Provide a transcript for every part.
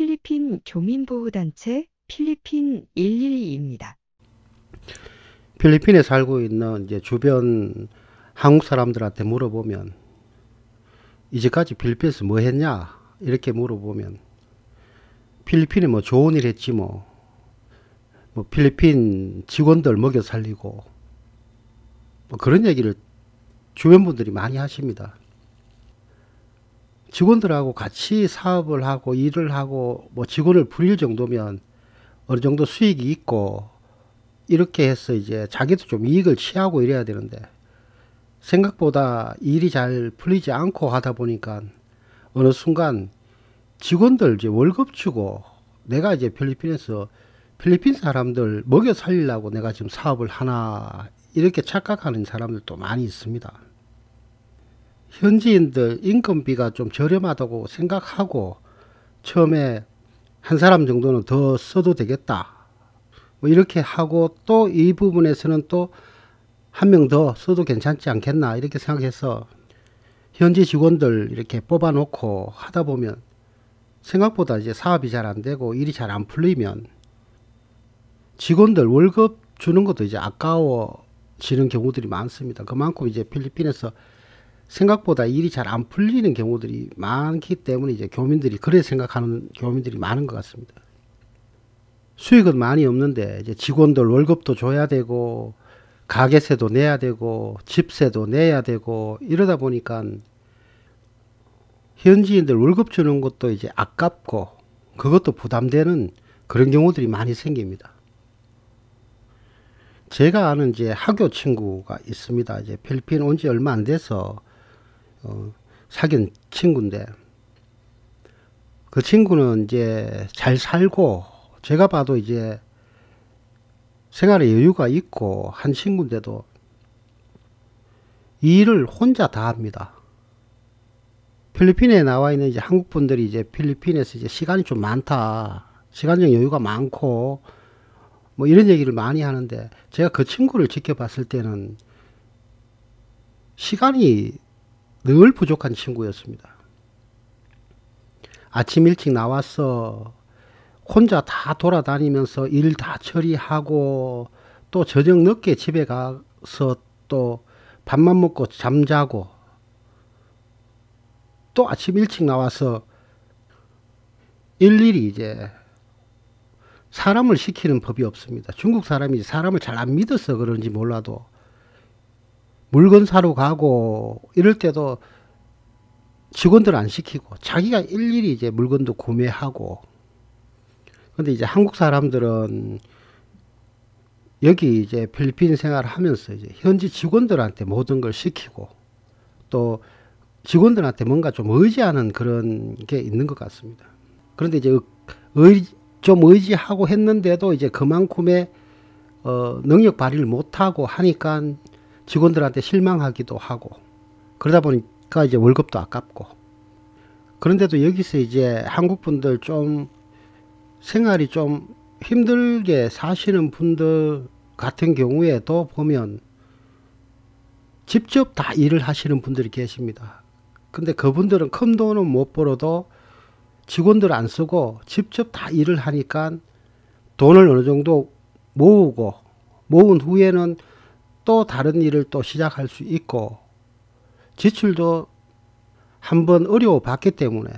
필리핀 교민보호단체 필리핀 112입니다. 필리핀에 살고 있는 이제 주변 한국 사람들한테 물어보면 이제까지 필리핀에서 뭐 했냐 이렇게 물어보면 필리핀이뭐 좋은 일 했지 뭐, 뭐 필리핀 직원들 먹여 살리고 뭐 그런 얘기를 주변 분들이 많이 하십니다. 직원들하고 같이 사업을 하고 일을 하고 뭐 직원을 부릴 정도면 어느 정도 수익이 있고 이렇게 해서 이제 자기도 좀 이익을 취하고 이래야 되는데 생각보다 일이 잘 풀리지 않고 하다 보니까 어느 순간 직원들 이제 월급 주고 내가 이제 필리핀에서 필리핀 사람들 먹여 살리려고 내가 지금 사업을 하나 이렇게 착각하는 사람들도 많이 있습니다. 현지인들 인건비가 좀 저렴하다고 생각하고 처음에 한 사람 정도는 더 써도 되겠다. 뭐 이렇게 하고 또 이 부분에서는 또 한 명 더 써도 괜찮지 않겠나 이렇게 생각해서 현지 직원들 이렇게 뽑아놓고 하다 보면 생각보다 이제 사업이 잘 안 되고 일이 잘 안 풀리면 직원들 월급 주는 것도 이제 아까워지는 경우들이 많습니다. 그만큼 이제 필리핀에서 생각보다 일이 잘 안 풀리는 경우들이 많기 때문에 이제 교민들이 그래 생각하는 교민들이 많은 것 같습니다. 수익은 많이 없는데 이제 직원들 월급도 줘야 되고 가게세도 내야 되고 집세도 내야 되고 이러다 보니까 현지인들 월급 주는 것도 이제 아깝고 그것도 부담되는 그런 경우들이 많이 생깁니다. 제가 아는 이제 학교 친구가 있습니다. 이제 필리핀 온 지 얼마 안 돼서 어, 사귄 친구인데 그 친구는 이제 잘 살고 제가 봐도 이제 생활에 여유가 있고 한 친구인데도 일을 혼자 다 합니다. 필리핀에 나와 있는 이제 한국 분들이 이제 필리핀에서 이제 시간이 좀 많다. 시간적 여유가 많고 뭐 이런 얘기를 많이 하는데 제가 그 친구를 지켜봤을 때는 시간이 늘 부족한 친구였습니다. 아침 일찍 나와서 혼자 다 돌아다니면서 일 다 처리하고 또 저녁 늦게 집에 가서 또 밥만 먹고 잠자고 또 아침 일찍 나와서 일일이 이제 사람을 시키는 법이 없습니다. 중국 사람이 사람을 잘 안 믿어서 그런지 몰라도 물건 사러 가고 이럴 때도 직원들 안 시키고 자기가 일일이 이제 물건도 구매하고 근데 이제 한국 사람들은 여기 이제 필리핀 생활하면서 이제 현지 직원들한테 모든 걸 시키고 또 직원들한테 뭔가 좀 의지하는 그런 게 있는 것 같습니다. 그런데 이제 의, 좀 의지하고 했는데도 이제 그만큼의 어, 능력 발휘를 못하고 하니까 직원들한테 실망하기도 하고 그러다 보니까 이제 월급도 아깝고 그런데도 여기서 이제 한국 분들 좀 생활이 좀 힘들게 사시는 분들 같은 경우에도 보면 직접 다 일을 하시는 분들이 계십니다. 근데 그분들은 큰 돈은 못 벌어도 직원들 안 쓰고 직접 다 일을 하니까 돈을 어느 정도 모으고 모은 후에는 또 다른 일을 또 시작할 수 있고 지출도 한번 어려워봤기 때문에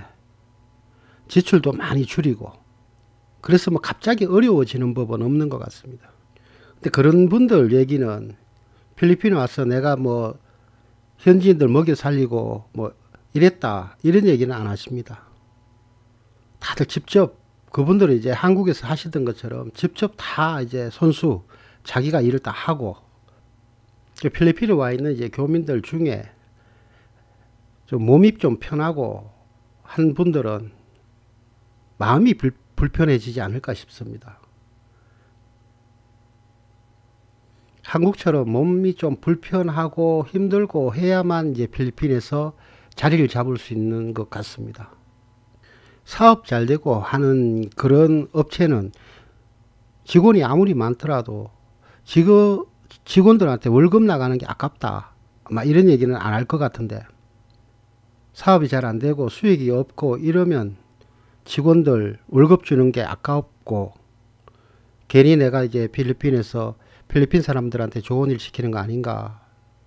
지출도 많이 줄이고 그래서 뭐 갑자기 어려워지는 법은 없는 것 같습니다. 근데 그런 분들 얘기는 필리핀 와서 내가 뭐 현지인들 먹여 살리고 뭐 이랬다 이런 얘기는 안 하십니다. 다들 직접 그분들이 이제 한국에서 하시던 것처럼 직접 다 이제 손수 자기가 일을 다 하고 필리핀에 와 있는 이제 교민들 중에 좀 몸이 좀 편하고 한 분들은 마음이 불, 불편해지지 않을까 싶습니다. 한국처럼 몸이 좀 불편하고 힘들고 해야만 이제 필리핀에서 자리를 잡을 수 있는 것 같습니다. 사업 잘 되고 하는 그런 업체는 직원이 아무리 많더라도 지금 직원들한테 월급 나가는 게 아깝다. 아마 이런 얘기는 안 할 것 같은데 사업이 잘 안 되고 수익이 없고 이러면 직원들 월급 주는 게 아깝고 괜히 내가 이제 필리핀에서 필리핀 사람들한테 좋은 일 시키는 거 아닌가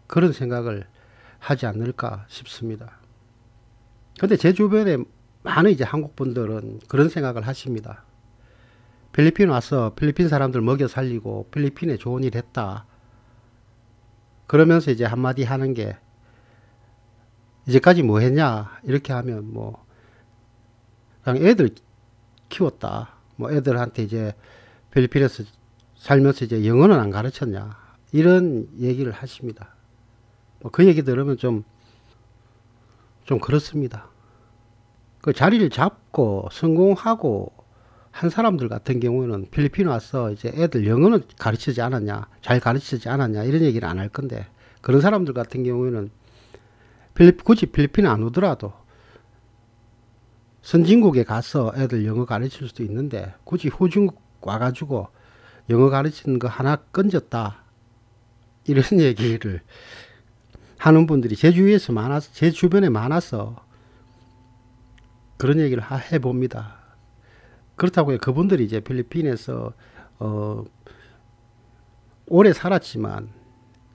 그런 생각을 하지 않을까 싶습니다. 근데 제 주변에 많은 이제 한국 분들은 그런 생각을 하십니다. 필리핀 와서 필리핀 사람들 먹여 살리고 필리핀에 좋은 일 했다. 그러면서 이제 한마디 하는 게 이제까지 뭐 했냐 이렇게 하면 뭐 그냥 애들 키웠다 뭐 애들한테 이제 필리핀에서 살면서 이제 영어는 안 가르쳤냐 이런 얘기를 하십니다 뭐그 얘기 들으면 좀좀 좀 그렇습니다 그 자리를 잡고 성공하고 한 사람들 같은 경우에는 필리핀 와서 이제 애들 영어는 가르치지 않았냐, 잘 가르치지 않았냐 이런 얘기를 안 할 건데 그런 사람들 같은 경우에는 필리, 굳이 필리핀 안 오더라도 선진국에 가서 애들 영어 가르칠 수도 있는데 굳이 후진국 와가지고 영어 가르치는 거 하나 끊졌다 이런 얘기를 하는 분들이 제 주위에서 많아서 제 주변에 많아서 그런 얘기를 해봅니다. 그렇다고 해 그분들이 이제 필리핀에서 어, 오래 살았지만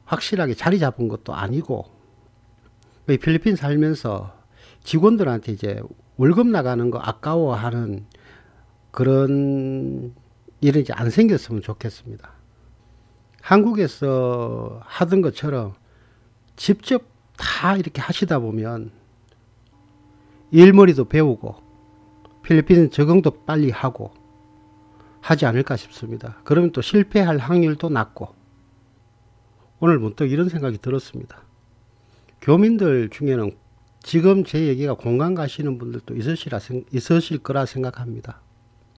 확실하게 자리 잡은 것도 아니고 필리핀 살면서 직원들한테 이제 월급 나가는 거 아까워하는 그런 일은 이제 안 생겼으면 좋겠습니다. 한국에서 하던 것처럼 직접 다 이렇게 하시다 보면 일머리도 배우고 필리핀은 적응도 빨리 하고 하지 않을까 싶습니다. 그러면 또 실패할 확률도 낮고 오늘 문득 이런 생각이 들었습니다. 교민들 중에는 지금 제 얘기가 공감 가시는 분들도 있으시라, 있으실 거라 생각합니다.